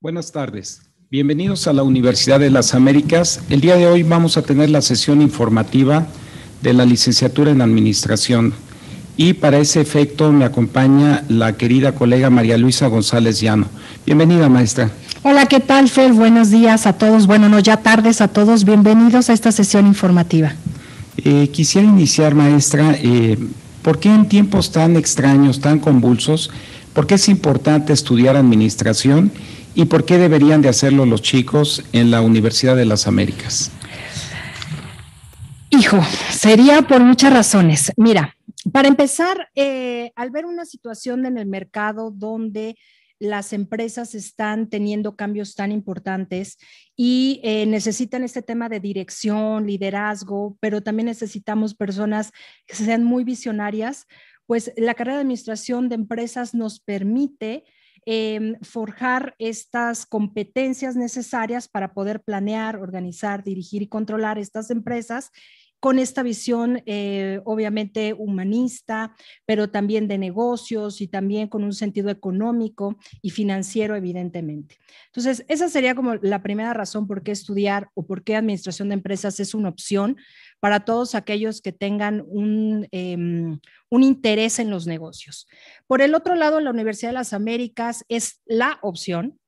Buenas tardes. Bienvenidos a la Universidad de las Américas. El día de hoy vamos a tener la sesión informativa de la licenciatura en Administración y para ese efecto me acompaña la querida colega María Luisa González Llano. Bienvenida, maestra. Hola, ¿qué tal, Fel, Buenos días a todos. Bueno, no, ya tardes a todos. Bienvenidos a esta sesión informativa. Eh, quisiera iniciar, maestra, eh, ¿por qué en tiempos tan extraños, tan convulsos, ¿Por qué es importante estudiar administración y por qué deberían de hacerlo los chicos en la Universidad de las Américas? Hijo, sería por muchas razones. Mira, para empezar, eh, al ver una situación en el mercado donde las empresas están teniendo cambios tan importantes y eh, necesitan este tema de dirección, liderazgo, pero también necesitamos personas que sean muy visionarias pues la carrera de administración de empresas nos permite em, forjar estas competencias necesarias para poder planear, organizar, dirigir y controlar estas empresas con esta visión eh, obviamente humanista, pero también de negocios y también con un sentido económico y financiero, evidentemente. Entonces, esa sería como la primera razón por qué estudiar o por qué administración de empresas es una opción, para todos aquellos que tengan un, em, un interés en los negocios. Por el otro lado, la Universidad de las Américas es la opción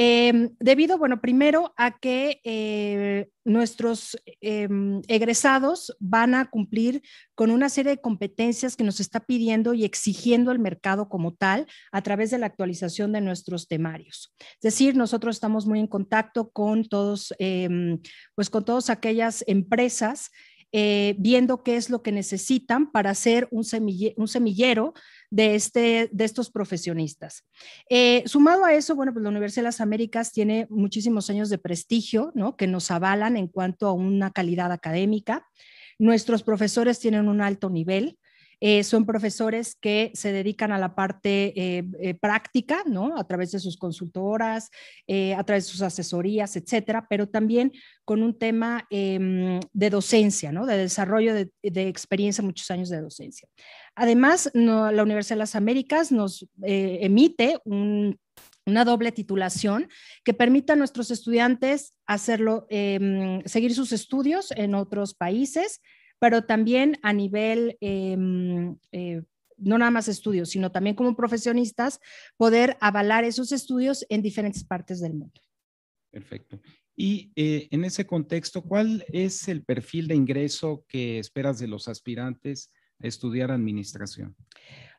Em, debido, bueno, primero a que eh, nuestros em, egresados van a cumplir con una serie de competencias que nos está pidiendo y exigiendo el mercado como tal a través de la actualización de nuestros temarios. Es decir, nosotros estamos muy en contacto con todos, em, pues con todas aquellas empresas eh, viendo qué es lo que necesitan para ser un, semillero de, este, de estos profesionistas. Eh, sumado a eso, bueno, pues la Universidad de las Américas tiene muchísimos años de prestigio, Que nos avalan en cuanto a una calidad académica. Nuestros profesores tienen un alto nivel. Eh, son profesores que se dedican a la parte eh, eh, práctica, ¿no? A través de sus consultoras, a través de sus asesorías, etcétera, pero también con un tema em, de docencia, ¿no? De desarrollo de, experiencia, muchos años de docencia. Además, la Universidad de las Américas nos emite una doble titulación que permita a nuestros estudiantes em, seguir sus estudios en otros países pero también a nivel em, eh, no nada más estudios, sino también como profesionistas, poder avalar esos estudios en diferentes partes del mundo. Perfecto. Y eh, en ese contexto, ¿cuál es el perfil de ingreso que esperas de los aspirantes a estudiar administración?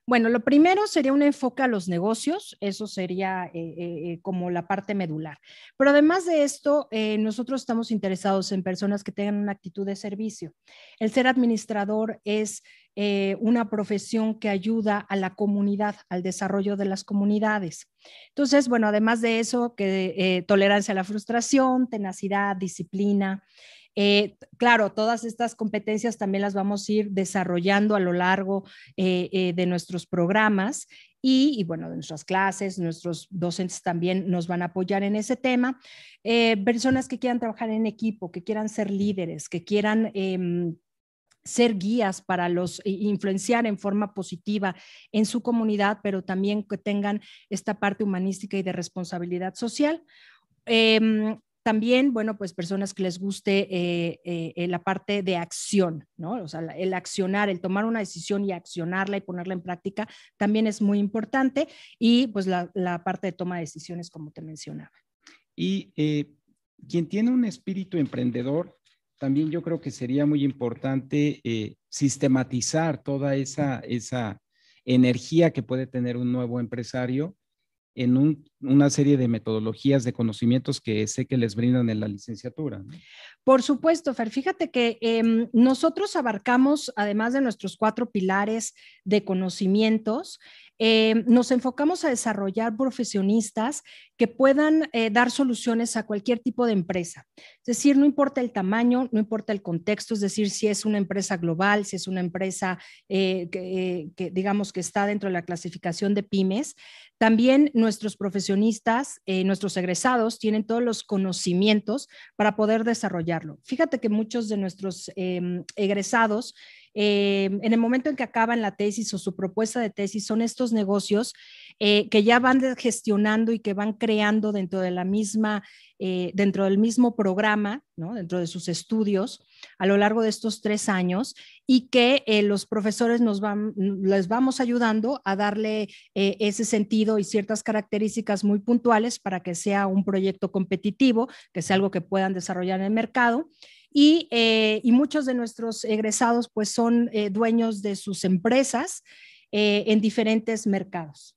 Bueno, lo primero sería un enfoque a los negocios, eso sería eh, eh, eh, como la parte medular. Pero además de esto, nosotros estamos interesados en personas que tengan una actitud de servicio. El ser administrador es una profesión que ayuda a la comunidad, al desarrollo de las comunidades. Entonces, bueno, además de eso, que tolerancia a la frustración, tenacidad, disciplina, eh, claro, todas estas competencias también las vamos a ir desarrollando a lo largo eh, eh, de nuestros programas y, bueno, de nuestras clases, nuestros docentes también nos van a apoyar en ese tema. personas que quieran trabajar en equipo, que quieran ser líderes, que quieran em, ser guías para los influenciar en forma positiva en su comunidad, pero también que tengan esta parte humanística y de responsabilidad social. Em, también, bueno, pues personas que les guste eh, eh, eh, la parte de acción, ¿no? O sea, el accionar, el tomar una decisión y accionarla y ponerla en práctica también es muy importante. Y pues la, parte de toma de decisiones, como te mencionaba. Y quien tiene un espíritu emprendedor, también yo creo que sería muy importante sistematizar toda esa, esa energía que puede tener un nuevo empresario en una serie de metodologías, de conocimientos que sé que les brindan en la licenciatura. Por supuesto, Fer, fíjate que em, nosotros abarcamos, además de nuestros cuatro pilares de conocimientos, eh, nos enfocamos a desarrollar profesionistas que puedan eh, dar soluciones a cualquier tipo de empresa. Es decir, no importa el tamaño, no importa el contexto, es decir, si es una empresa global, si es una empresa eh, que, digamos que está dentro de la clasificación de pymes. También nuestros profesionistas, nuestros egresados, tienen todos los conocimientos para poder desarrollarlo. Fíjate que muchos de nuestros em, egresados Em, en el momento en que acaban la tesis o su propuesta de tesis, son estos negocios eh, que ya van gestionando y que van creando dentro de la misma, eh, dentro del mismo programa, dentro de sus estudios a lo largo de estos tres años y que eh, los profesores nos van, les vamos ayudando a darle ese sentido y ciertas características muy puntuales para que sea un proyecto competitivo, que sea algo que puedan desarrollar en el mercado eh, y, muchos de nuestros egresados pues son eh, dueños de sus empresas eh, en diferentes mercados.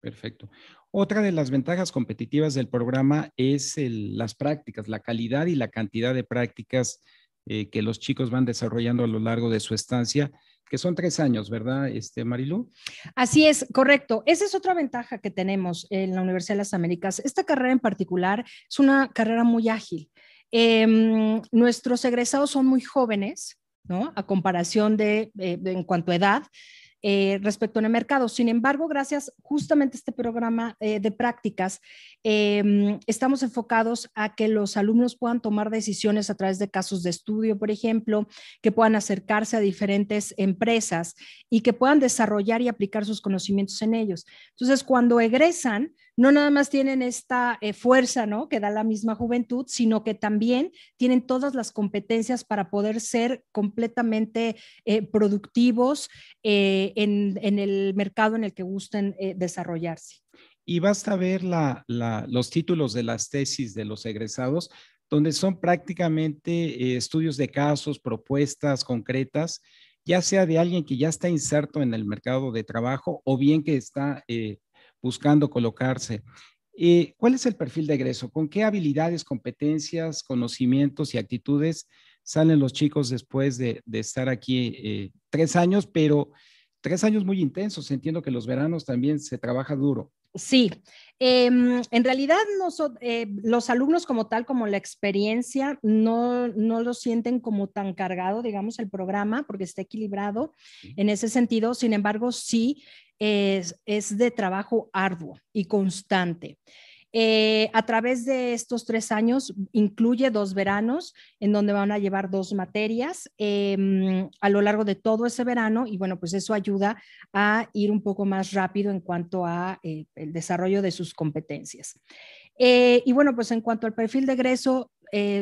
Perfecto. Otra de las ventajas competitivas del programa es las prácticas, la calidad y la cantidad de prácticas que los chicos van desarrollando a lo largo de su estancia que son tres años, ¿verdad, este, Marilu? Así es, correcto. Esa es otra ventaja que tenemos en la Universidad de las Américas. Esta carrera en particular es una carrera muy ágil. Em, nuestros egresados son muy jóvenes, ¿no? A comparación de, eh, en cuanto a edad. Eh, respecto en el mercado. Sin embargo, gracias justamente a este programa eh, de prácticas, em, estamos enfocados a que los alumnos puedan tomar decisiones a través de casos de estudio, por ejemplo, que puedan acercarse a diferentes empresas y que puedan desarrollar y aplicar sus conocimientos en ellos. Entonces, cuando egresan, no nada más tienen esta eh, fuerza, ¿no? Que da la misma juventud, sino que también tienen todas las competencias para poder ser completamente eh, productivos eh, en, el mercado en el que gusten desarrollarse. Y basta ver los títulos de las tesis de los egresados, donde son prácticamente estudios de casos, propuestas concretas ya sea de alguien que ya está inserto en el mercado de trabajo o bien que está buscando colocarse. y eh, ¿Cuál es el perfil de egreso? ¿Con qué habilidades, competencias, conocimientos y actitudes salen los chicos después de, estar aquí eh, tres años, pero tres años muy intensos? Entiendo que los veranos también se trabaja duro. Sí, em, en realidad eh, los alumnos como tal, como la experiencia, no, no lo sienten como tan cargado, digamos, el programa, porque está equilibrado en ese sentido. Sin embargo, sí, es, de trabajo arduo y constante. Eh, a través de estos tres años incluye dos veranos en donde van a llevar dos materias em, a lo largo de todo ese verano y bueno, pues eso ayuda a ir un poco más rápido en cuanto a eh, el desarrollo de sus competencias. Eh, y bueno, pues en cuanto al perfil de egreso,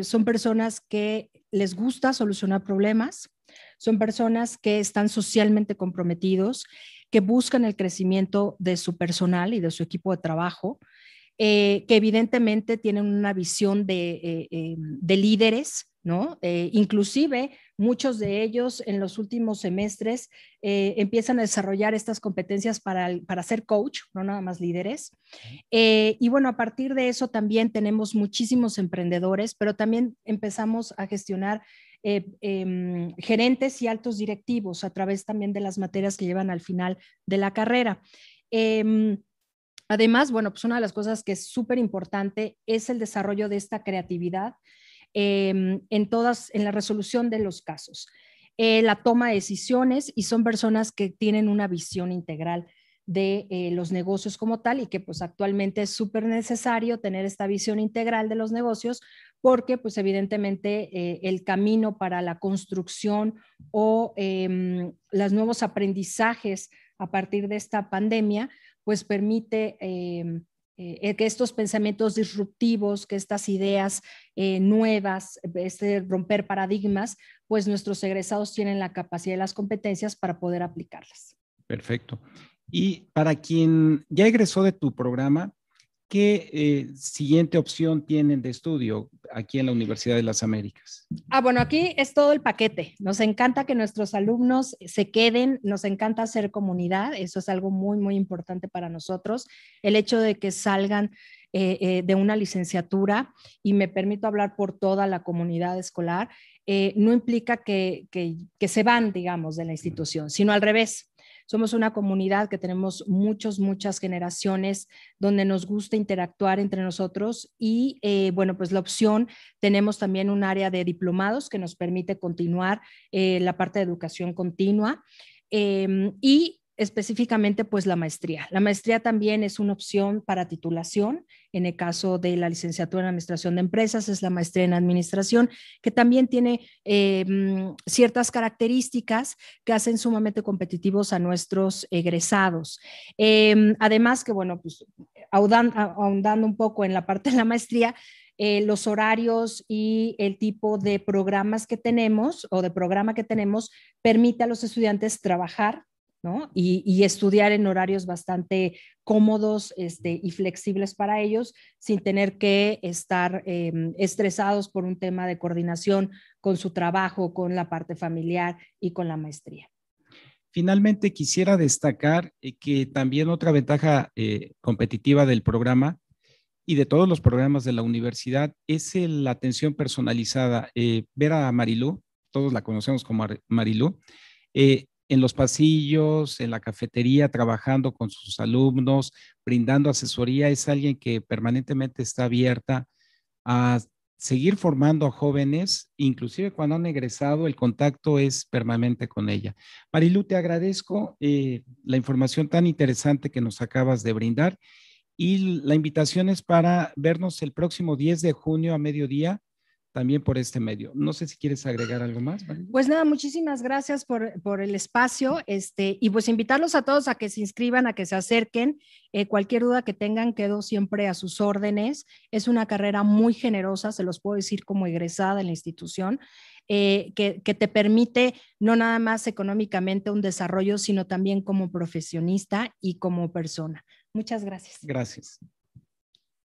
son personas que les gusta solucionar problemas, son personas que están socialmente comprometidos, que buscan el crecimiento de su personal y de su equipo de trabajo, eh, que evidentemente tienen una visión de, eh, eh, líderes, ¿no? inclusive muchos de ellos en los últimos semestres empiezan a desarrollar estas competencias para, para ser coach, no nada más líderes. y bueno, a partir de eso también tenemos muchísimos emprendedores, pero también empezamos a gestionar eh, em, gerentes y altos directivos a través también de las materias que llevan al final de la carrera. Em, además, bueno, pues una de las cosas que es súper importante es el desarrollo de esta creatividad em, en todas, en la resolución de los casos, eh, la toma de decisiones y son personas que tienen una visión integral de eh, los negocios como tal y que pues actualmente es súper necesario tener esta visión integral de los negocios porque pues evidentemente eh, el camino para la construcción o em, los nuevos aprendizajes a partir de esta pandemia, pues permite em, eh, que estos pensamientos disruptivos, que estas ideas eh, nuevas, este romper paradigmas, pues nuestros egresados tienen la capacidad y las competencias para poder aplicarlas. Perfecto. Y para quien ya egresó de tu programa, ¿Qué eh, siguiente opción tienen de estudio aquí en la Universidad de las Américas? Ah, bueno, aquí es todo el paquete. Nos encanta que nuestros alumnos se queden, nos encanta hacer comunidad, eso es algo muy, muy importante para nosotros. El hecho de que salgan eh, eh, de una licenciatura, y me permito hablar por toda la comunidad escolar, no implica que, se van, digamos, de la institución, sino al revés. Somos una comunidad que tenemos muchas, muchas generaciones donde nos gusta interactuar entre nosotros y, eh, bueno, pues la opción, tenemos también un área de diplomados que nos permite continuar eh, la parte de educación continua. Em, y específicamente pues la maestría. La maestría también es una opción para titulación. En el caso de la licenciatura en Administración de Empresas es la maestría en Administración, que también tiene eh, mm, ciertas características que hacen sumamente competitivos a nuestros egresados. Em, además que, bueno, pues ahondando un poco en la parte de la maestría, eh, los horarios y el tipo de programas que tenemos o de programa que tenemos permite a los estudiantes trabajar y, estudiar en horarios bastante cómodos este, y flexibles para ellos, sin tener que estar em, estresados por un tema de coordinación con su trabajo, con la parte familiar y con la maestría. Finalmente, quisiera destacar eh, que también otra ventaja eh, competitiva del programa y de todos los programas de la universidad es la atención personalizada. Eh, ver a Marilú, todos la conocemos como Marilú, en los pasillos, en la cafetería, trabajando con sus alumnos, brindando asesoría. Es alguien que permanentemente está abierta a seguir formando a jóvenes, inclusive cuando han egresado, el contacto es permanente con ella. Marilu, te agradezco eh, la información tan interesante que nos acabas de brindar y la invitación es para vernos el próximo 10 de junio a mediodía también por este medio. No sé si quieres agregar algo más. Pues nada, muchísimas gracias por, por, el espacio este, y pues invitarlos a todos a que se inscriban, a que se acerquen. Eh, cualquier duda que tengan, quedo siempre a sus órdenes. Es una carrera muy generosa, se los puedo decir como egresada en la institución. Eh, que, que, te permite no nada más económicamente un desarrollo, sino también como profesionista y como persona. Muchas gracias. Gracias.